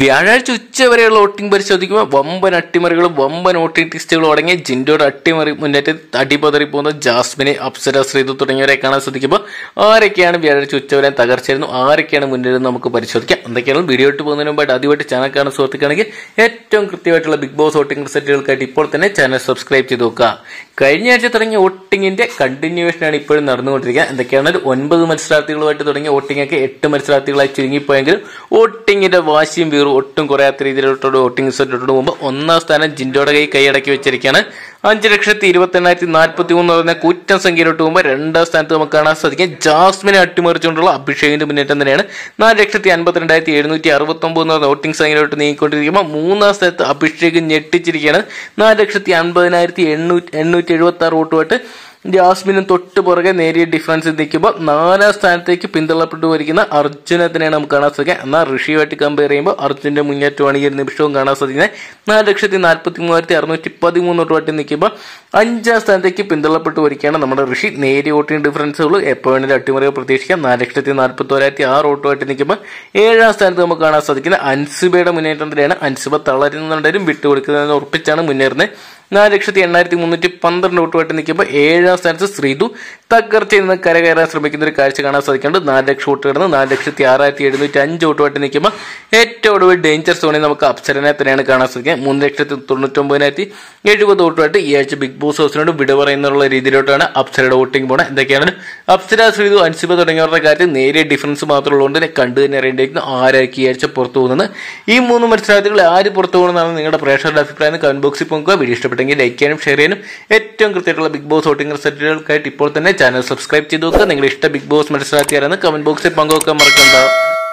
വ്യാഴാഴ്ച ഉച്ചവരെയുള്ള വോട്ടിംഗ് പരിശോധിക്കുമ്പോൾ വമ്പൻ അട്ടിമറികളും വമ്പൻ വോട്ടിംഗ് ടെസ്റ്റുകളും അടങ്ങിയ ജിൻഡോയുടെ അട്ടിമറി മുന്നേറ്റത്തിൽ അടിപതറി പോകുന്ന ജാസ്മിനെ അപ്സര ശ്രീതു തുടങ്ങിയവരെ കാണാൻ ശ്രദ്ധിക്കുമ്പോൾ ആരൊക്കെയാണ് വ്യാഴാഴ്ച ഉച്ചവരെ തകർച്ചയായിരുന്നു ആരൊക്കെയാണ് മുന്നേറ്റം നമുക്ക് പരിശോധിക്കാം എന്തൊക്കെയാണ് വീഡിയോ ഇട്ട് പോകുന്നതിന് മുമ്പ് ആദ്യമായിട്ട് ചാനൽ കാണാൻ സുഹൃത്തുക്കാണെങ്കിൽ ഏറ്റവും കൃത്യമായിട്ടുള്ള ബിഗ് ബോസ് വോട്ടിംഗ് റിസൾട്ടുകൾക്കായിട്ട് ഇപ്പോൾ തന്നെ ചാനൽ സബ്സ്ക്രൈബ് ചെയ്ത് നോക്കുക കഴിഞ്ഞ ആഴ്ച തുടങ്ങിയ വോട്ടിങ്ങിന്റെ കണ്ടിന്യൂവേഷനാണ് ഇപ്പോഴും നടന്നുകൊണ്ടിരിക്കുക എന്തൊക്കെയാണ് ഒരു ഒൻപത് മത്സരാർത്ഥികളുമായിട്ട് തുടങ്ങിയ വോട്ടിംഗ് ഒക്കെ എട്ട് മത്സരാർത്ഥികളായി ചുരുങ്ങിപ്പോയെങ്കിലും വോട്ടിങ്ങിന്റെ വാശിയും ഗീർ ഒട്ടും കുറയാത്ത രീതിയിലോട്ടോട് വോട്ടിംഗ് റിസൾട്ടോട് മുമ്പ് ഒന്നാം സ്ഥാനം ജിൻഡോയുടെ കൈ കൈയടക്കി വെച്ചിരിക്കുകയാണ് അഞ്ച് ലക്ഷത്തി ഇരുപത്തി എണ്ണായിരത്തി നാൽപ്പത്തി മൂന്ന് പറയുന്ന കുറ്റം സംഖ്യയിലോട്ട് പോകുമ്പോൾ രണ്ടാം സ്ഥാനത്ത് നമുക്ക് കാണാൻ സാധിക്കും ജാസ്മിനെ അട്ടിമറിച്ചുകൊണ്ടുള്ള അഭിഷേകിന്റെ മുന്നേറ്റം തന്നെയാണ് നാല് ലക്ഷത്തി അൻപത്തിരണ്ടായിരത്തി എഴുന്നൂറ്റി അറുപത്തൊമ്പത് എന്ന് പറഞ്ഞ വോട്ടിംഗ് സംഖ്യയിലോട്ട് നീങ്ങിക്കൊണ്ടിരിക്കുമ്പോൾ മൂന്നാം സ്ഥാനത്ത് അഭിഷേക് ഞെട്ടിച്ചിരിക്കുകയാണ് നാല് ലക്ഷത്തി അൻപതിനായിരത്തി എണ്ണൂറ്റി എണ്ണൂറ്റി എഴുപത്തി ആറ് വോട്ടുമായിട്ട് ജാസ്മിനും തൊട്ട് പുറകെ നേരിയ ഡിഫറൻസ് നിൽക്കുമ്പോൾ നാലാം സ്ഥാനത്തേക്ക് പിന്തള്ളപ്പെട്ടു വരിക്കുന്ന അർജുനത്തിനെയാണ് നമുക്ക് കാണാൻ സാധിക്കുക എന്നാൽ ഋഷിയുമായിട്ട് കമ്പയർ ചെയ്യുമ്പോൾ അർജുന്റെ മുന്നേറ്റമാണ് ഈ ഒരു നിമിഷവും കാണാൻ സാധിക്കുന്നത് നാല് ലക്ഷത്തി നാൽപ്പത്തി മൂവായിരത്തി അറുന്നൂറ്റി പതിമൂന്നോട്ട് രൂപയായിട്ട് നിൽക്കുമ്പോൾ അഞ്ചാം സ്ഥാനത്തേക്ക് പിന്തള്ളപ്പെട്ടു വരികയാണ് നമ്മുടെ ഋഷി നേരിയ ഓട്ടിന് ഡിഫറൻസേ ഉള്ളൂ എപ്പോൾ വേണമെങ്കിലും അട്ടിമറിയോ പ്രതീക്ഷിക്കാം നാല് ലക്ഷത്തി നാൽപ്പത്തി ഒരായിരത്തി ആറ് ഓട്ടുമായിട്ട് നിൽക്കുമ്പോൾ ഏഴാം സ്ഥാനത്ത് നമുക്ക് കാണാൻ സാധിക്കുന്നത് അൻസുബയുടെ മുന്നേറ്റത്തിലാണ് അൻസുബ തളരുന്നുണ്ടെങ്കിലും വിട്ടുകൊടുക്കുന്നതെന്ന് ഉറപ്പിച്ചാണ് മുന്നേറുന്നത് നാല് ലക്ഷത്തി എണ്ണായിരത്തി മുന്നൂറ്റി പന്ത്രണ്ട് വോട്ടുമായിട്ട് നിൽക്കുമ്പോൾ ഏഴാം സ്ഥാനത്ത് ശ്രീതു തകർച്ച നിന്ന് കരകയറാൻ ശ്രമിക്കുന്ന ഒരു കാഴ്ച കാണാൻ സാധിക്കുന്നുണ്ട് നാല് ലക്ഷം വോട്ട് കിടന്ന് നാല് ലക്ഷത്തി ആറായിരത്തി എഴുന്നൂറ്റി അഞ്ച് വോട്ടുമായിട്ട് നിൽക്കുമ്പോൾ ഏറ്റവും ഒടുവിൽ ഡേഞ്ചർ സോണിൽ നമുക്ക് അപ്സരനെ തന്നെയാണ് കാണാൻ സാധിക്കുന്നത് മൂന്ന് ലക്ഷത്തി തൊണ്ണൂറ്റൊമ്പതിനായിരത്തി എഴുപത് വോട്ടുമായിട്ട് ഈ ആഴ്ച ബിഗ് ബോസ് ഹൗസിനോട് വിട പറയുന്നുള്ള രീതിയിലോട്ടാണ് അപ്സരയുടെ വോട്ടിംഗ് പോണത് എന്തൊക്കെയാണ് അപ്സര ശ്രീതു അൻസിബ തുടങ്ങിയവരുടെ കാര്യത്തിൽ നേരിയ ഡിഫറൻസ് മാത്രമേ ഉള്ളതുകൊണ്ട് തന്നെ കണ്ടു തന്നെ അറിയേണ്ടിയിരിക്കുന്നു ആരായിരിക്കും ഈ ആഴ്ച പുറത്തു പോകുന്നത് ഈ മൂന്ന് മത്സരാർത്ഥികൾ ആര് പുറത്തു പോകുന്നതാണ് നിങ്ങളുടെ പ്രേക്ഷകരുടെ അഭിപ്രായം കമന്റ് ബോക്സിൽ പോകുക വീഡിയോ ഇഷ്ടപ്പെട്ടു ഇഷ്ടപ്പെട്ടെങ്കിൽ ലൈക്ക് ചെയ്യാനും ഷെയർ ചെയ്യാനും ഏറ്റവും കൃത്യമായിട്ടുള്ള ബിഗ് ബോസ് വോട്ടിംഗ് റിസൾട്ടുകൾക്കായിട്ട് ഇപ്പോൾ തന്നെ ചാനൽ സബ്സ്ക്രൈബ് ചെയ്ത് നോക്കുക നിങ്ങളുടെ ഇഷ്ട ബിഗ് ബോസ് മനസ്സിലാക്കിയാരെന്ന് കമന്റ് ബോക്സിൽ പങ്കുവെക്കാൻ മറക്കണ്ട